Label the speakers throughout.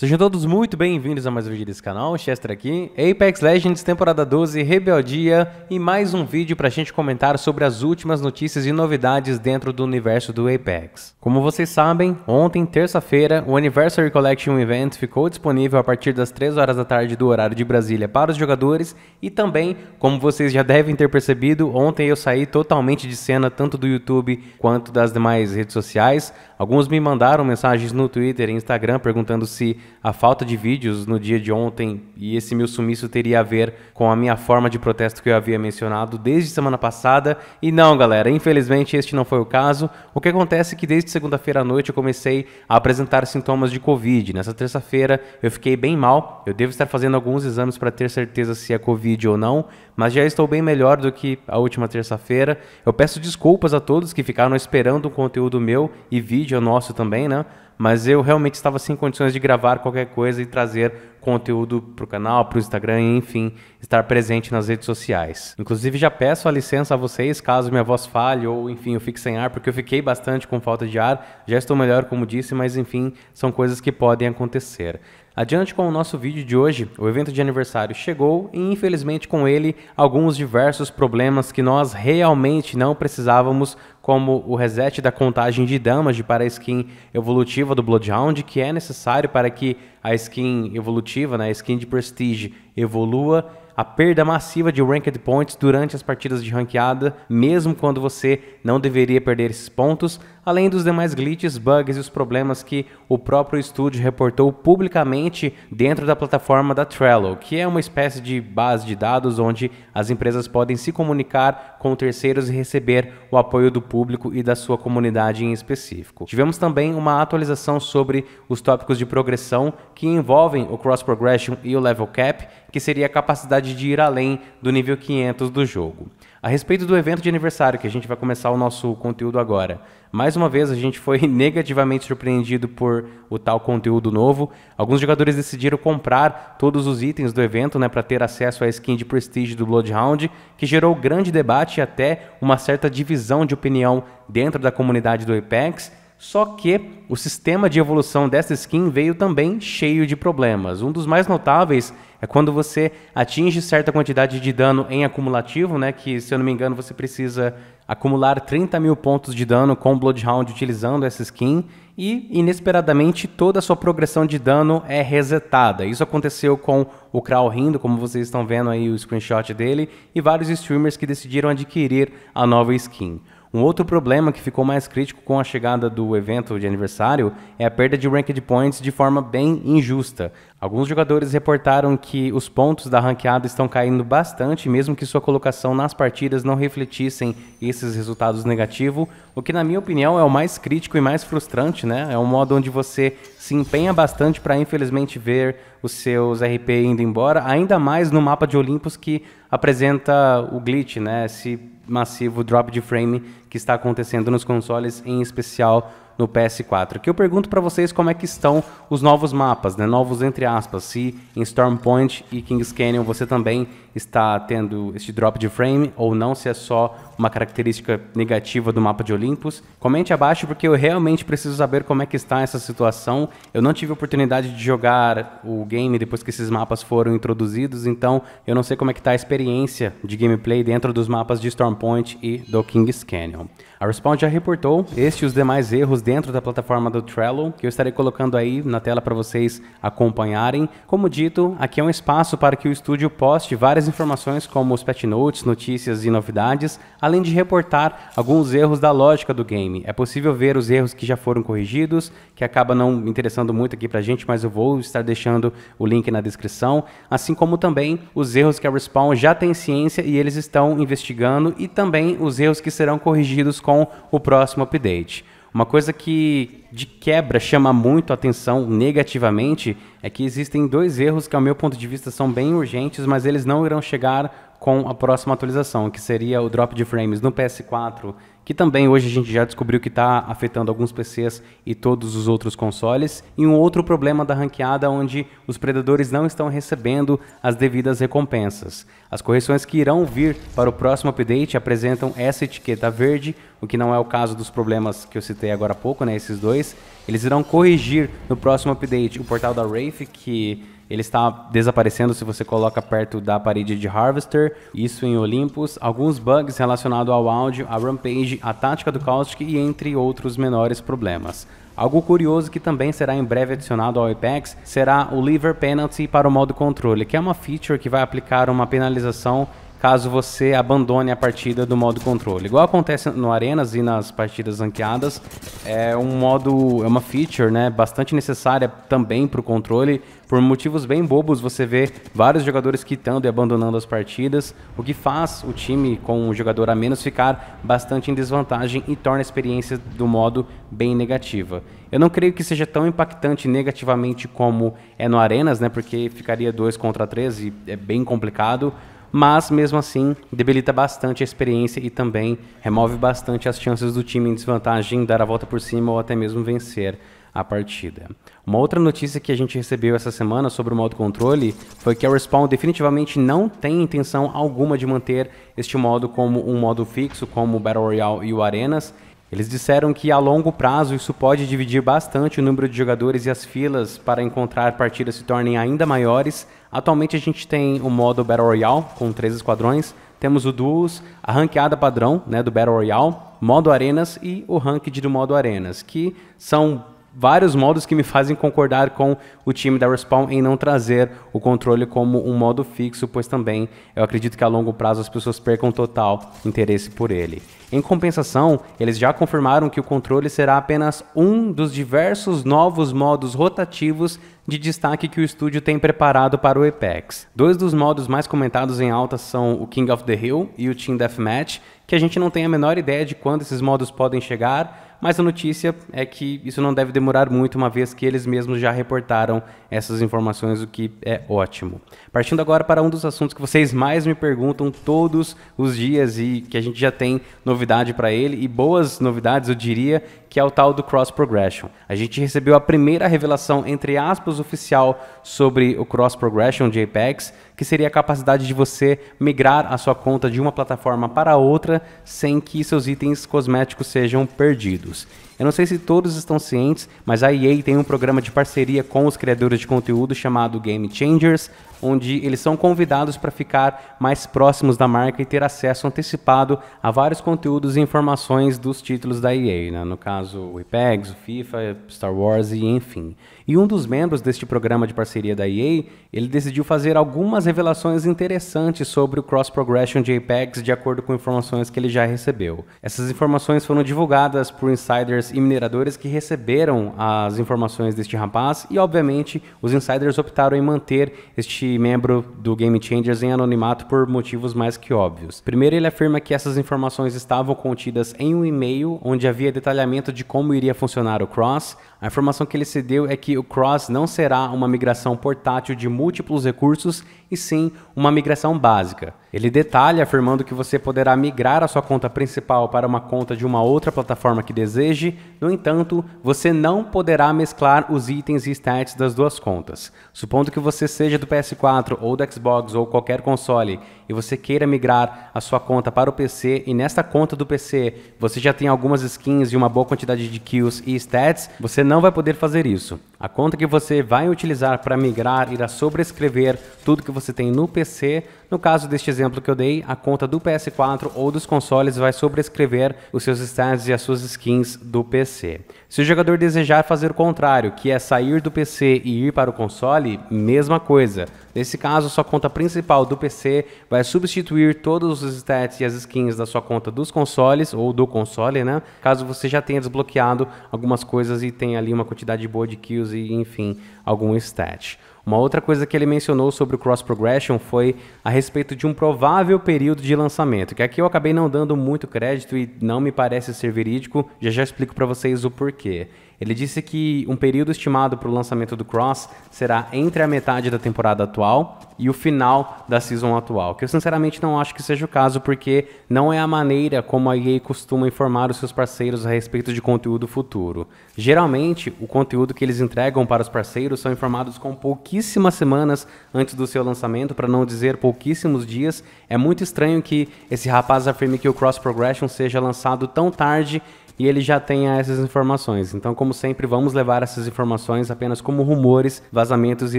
Speaker 1: Sejam todos muito bem-vindos a mais um vídeo desse canal, Chester aqui, Apex Legends temporada 12, Rebeldia e mais um vídeo pra gente comentar sobre as últimas notícias e novidades dentro do universo do Apex. Como vocês sabem, ontem, terça-feira, o Anniversary Collection Event ficou disponível a partir das 3 horas da tarde do horário de Brasília para os jogadores e também, como vocês já devem ter percebido, ontem eu saí totalmente de cena tanto do YouTube quanto das demais redes sociais. Alguns me mandaram mensagens no Twitter e Instagram perguntando se a falta de vídeos no dia de ontem e esse meu sumiço teria a ver com a minha forma de protesto que eu havia mencionado desde semana passada. E não, galera, infelizmente este não foi o caso. O que acontece é que desde segunda-feira à noite eu comecei a apresentar sintomas de Covid. Nessa terça-feira eu fiquei bem mal, eu devo estar fazendo alguns exames para ter certeza se é Covid ou não, mas já estou bem melhor do que a última terça-feira. Eu peço desculpas a todos que ficaram esperando o conteúdo meu e vídeo nosso também, né? mas eu realmente estava sem condições de gravar qualquer coisa e trazer conteúdo para o canal, para o Instagram, enfim, estar presente nas redes sociais. Inclusive, já peço a licença a vocês caso minha voz falhe ou, enfim, eu fique sem ar, porque eu fiquei bastante com falta de ar. Já estou melhor, como disse, mas, enfim, são coisas que podem acontecer. Adiante com o nosso vídeo de hoje, o evento de aniversário chegou e infelizmente com ele alguns diversos problemas que nós realmente não precisávamos, como o reset da contagem de damage para a skin evolutiva do Bloodhound, que é necessário para que a skin evolutiva evolutiva, né, a skin de Prestige evolua, a perda massiva de Ranked Points durante as partidas de ranqueada, mesmo quando você não deveria perder esses pontos, além dos demais glitches, bugs e os problemas que o próprio estúdio reportou publicamente dentro da plataforma da Trello, que é uma espécie de base de dados onde as empresas podem se comunicar com terceiros e receber o apoio do público e da sua comunidade em específico. Tivemos também uma atualização sobre os tópicos de progressão que envolvem o cross progression e o level cap, que seria a capacidade de ir além do nível 500 do jogo. A respeito do evento de aniversário, que a gente vai começar o nosso conteúdo agora. Mais uma vez, a gente foi negativamente surpreendido por o tal conteúdo novo. Alguns jogadores decidiram comprar todos os itens do evento né, para ter acesso à skin de prestígio do Bloodhound, que gerou grande debate e até uma certa divisão de opinião dentro da comunidade do Apex. Só que o sistema de evolução dessa skin veio também cheio de problemas. Um dos mais notáveis é quando você atinge certa quantidade de dano em acumulativo, né? Que, se eu não me engano, você precisa acumular 30 mil pontos de dano com Bloodhound utilizando essa skin. E, inesperadamente, toda a sua progressão de dano é resetada. Isso aconteceu com o Kral rindo, como vocês estão vendo aí o screenshot dele, e vários streamers que decidiram adquirir a nova skin. Um outro problema que ficou mais crítico com a chegada do evento de aniversário é a perda de ranked points de forma bem injusta. Alguns jogadores reportaram que os pontos da ranqueada estão caindo bastante, mesmo que sua colocação nas partidas não refletissem esses resultados negativos, o que na minha opinião é o mais crítico e mais frustrante, né? É um modo onde você se empenha bastante para infelizmente ver os seus RP indo embora, ainda mais no mapa de Olympus que apresenta o glitch, né, esse massivo drop de frame que está acontecendo nos consoles, em especial no PS4. Que eu pergunto para vocês como é que estão os novos mapas, né? Novos entre aspas, se em Storm Point e Kings Canyon você também está tendo este drop de frame ou não, se é só uma característica negativa do mapa de Olympus. Comente abaixo porque eu realmente preciso saber como é que está essa situação. Eu não tive oportunidade de jogar o game depois que esses mapas foram introduzidos, então eu não sei como é que está a experiência de gameplay dentro dos mapas de Storm Point e do Kings Canyon. A Respawn já reportou este e os demais erros dentro da plataforma do Trello, que eu estarei colocando aí na tela para vocês acompanharem. Como dito, aqui é um espaço para que o estúdio poste várias informações como os patch notes, notícias e novidades, além de reportar alguns erros da lógica do game. É possível ver os erros que já foram corrigidos, que acaba não interessando muito aqui a gente, mas eu vou estar deixando o link na descrição, assim como também os erros que a Respawn já tem ciência e eles estão investigando e também os erros que serão corrigidos com o próximo update. Uma coisa que de quebra chama muito a atenção negativamente é que existem dois erros que, ao meu ponto de vista, são bem urgentes, mas eles não irão chegar com a próxima atualização, que seria o drop de frames no PS4, que também hoje a gente já descobriu que está afetando alguns PCs e todos os outros consoles, e um outro problema da ranqueada onde os predadores não estão recebendo as devidas recompensas. As correções que irão vir para o próximo update apresentam essa etiqueta verde, o que não é o caso dos problemas que eu citei agora há pouco, né, esses dois, eles irão corrigir no próximo update o portal da Wraith, que ele está desaparecendo se você coloca perto da parede de Harvester, isso em Olympus, alguns bugs relacionados ao áudio, a Rampage, a tática do Caustic e entre outros menores problemas. Algo curioso que também será em breve adicionado ao Apex será o Lever Penalty para o modo controle, que é uma feature que vai aplicar uma penalização caso você abandone a partida do modo controle. Igual acontece no Arenas e nas partidas ranqueadas, é um modo, é uma feature, né, bastante necessária também para o controle. Por motivos bem bobos, você vê vários jogadores quitando e abandonando as partidas, o que faz o time com um jogador a menos ficar bastante em desvantagem e torna a experiência do modo bem negativa. Eu não creio que seja tão impactante negativamente como é no Arenas, né, porque ficaria 2 contra 3 e é bem complicado, mas mesmo assim debilita bastante a experiência e também remove bastante as chances do time em desvantagem dar a volta por cima ou até mesmo vencer a partida. Uma outra notícia que a gente recebeu essa semana sobre o modo controle foi que a Respawn definitivamente não tem intenção alguma de manter este modo como um modo fixo, como o Battle Royale e o Arenas, eles disseram que a longo prazo isso pode dividir bastante o número de jogadores e as filas para encontrar partidas se tornem ainda maiores. Atualmente a gente tem o modo Battle Royale com três esquadrões, temos o duos, a ranqueada padrão né, do Battle Royale, modo arenas e o ranked do modo arenas, que são vários modos que me fazem concordar com o time da Respawn em não trazer o controle como um modo fixo, pois também eu acredito que a longo prazo as pessoas percam total interesse por ele. Em compensação, eles já confirmaram que o controle será apenas um dos diversos novos modos rotativos de destaque que o estúdio tem preparado para o Apex. Dois dos modos mais comentados em alta são o King of the Hill e o Team Deathmatch, que a gente não tem a menor ideia de quando esses modos podem chegar, mas a notícia é que isso não deve demorar muito, uma vez que eles mesmos já reportaram essas informações, o que é ótimo. Partindo agora para um dos assuntos que vocês mais me perguntam todos os dias e que a gente já tem novidade para ele, e boas novidades, eu diria, que é o tal do Cross Progression. A gente recebeu a primeira revelação, entre aspas, oficial sobre o Cross Progression de Apex que seria a capacidade de você migrar a sua conta de uma plataforma para outra sem que seus itens cosméticos sejam perdidos. Eu não sei se todos estão cientes, mas a EA tem um programa de parceria com os criadores de conteúdo chamado Game Changers, onde eles são convidados para ficar mais próximos da marca e ter acesso antecipado a vários conteúdos e informações dos títulos da EA, né? no caso o Apex, o FIFA, Star Wars e enfim. E um dos membros deste programa de parceria da EA, ele decidiu fazer algumas revelações interessantes sobre o Cross Progression de Apex de acordo com informações que ele já recebeu. Essas informações foram divulgadas por insiders e mineradores que receberam as informações deste rapaz e, obviamente, os insiders optaram em manter este membro do Game Changers em anonimato por motivos mais que óbvios. Primeiro, ele afirma que essas informações estavam contidas em um e-mail onde havia detalhamento de como iria funcionar o Cross. A informação que ele se deu é que o Cross não será uma migração portátil de múltiplos recursos, e sim uma migração básica. Ele detalha afirmando que você poderá migrar a sua conta principal para uma conta de uma outra plataforma que deseje, no entanto, você não poderá mesclar os itens e stats das duas contas. Supondo que você seja do PS4 ou do Xbox ou qualquer console e você queira migrar a sua conta para o PC e nesta conta do PC você já tem algumas skins e uma boa quantidade de kills e stats, você não vai poder fazer isso. A conta que você vai utilizar para migrar irá sobrescrever tudo que você tem no PC. No caso deste exemplo que eu dei, a conta do PS4 ou dos consoles vai sobrescrever os seus stats e as suas skins do PC. Se o jogador desejar fazer o contrário, que é sair do PC e ir para o console, mesma coisa. Nesse caso, sua conta principal do PC vai substituir todos os stats e as skins da sua conta dos consoles ou do console, né? Caso você já tenha desbloqueado algumas coisas e tenha ali uma quantidade boa de kills números e, enfim, algum stat. Uma outra coisa que ele mencionou sobre o cross progression foi a respeito de um provável período de lançamento, que aqui eu acabei não dando muito crédito e não me parece ser verídico, já já explico para vocês o porquê. Ele disse que um período estimado para o lançamento do Cross será entre a metade da temporada atual e o final da season atual, que eu sinceramente não acho que seja o caso, porque não é a maneira como a EA costuma informar os seus parceiros a respeito de conteúdo futuro. Geralmente, o conteúdo que eles entregam para os parceiros são informados com pouquíssimas semanas antes do seu lançamento, para não dizer pouquíssimos dias. É muito estranho que esse rapaz afirme que o Cross Progression seja lançado tão tarde e ele já tenha essas informações. Então, como sempre, vamos levar essas informações apenas como rumores, vazamentos e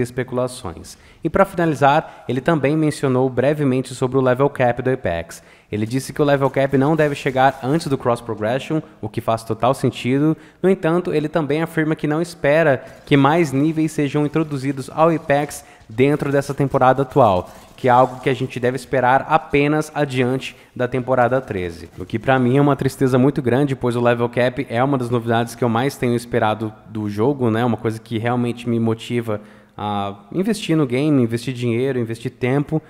Speaker 1: especulações. E para finalizar, ele também mencionou brevemente sobre o level cap do Apex. Ele disse que o level cap não deve chegar antes do cross progression, o que faz total sentido. No entanto, ele também afirma que não espera que mais níveis sejam introduzidos ao Apex dentro dessa temporada atual, que é algo que a gente deve esperar apenas adiante da temporada 13. O que para mim é uma tristeza muito grande, pois o level cap é uma das novidades que eu mais tenho esperado do jogo, né? Uma coisa que realmente me motiva a investir no game, investir dinheiro, investir tempo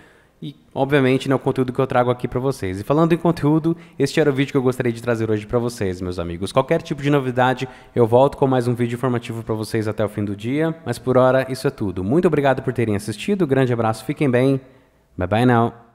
Speaker 1: e, obviamente, né, o conteúdo que eu trago aqui para vocês. E falando em conteúdo, este era o vídeo que eu gostaria de trazer hoje para vocês, meus amigos. Qualquer tipo de novidade, eu volto com mais um vídeo informativo para vocês até o fim do dia. Mas por hora, isso é tudo. Muito obrigado por terem assistido, grande abraço, fiquem bem. Bye bye now.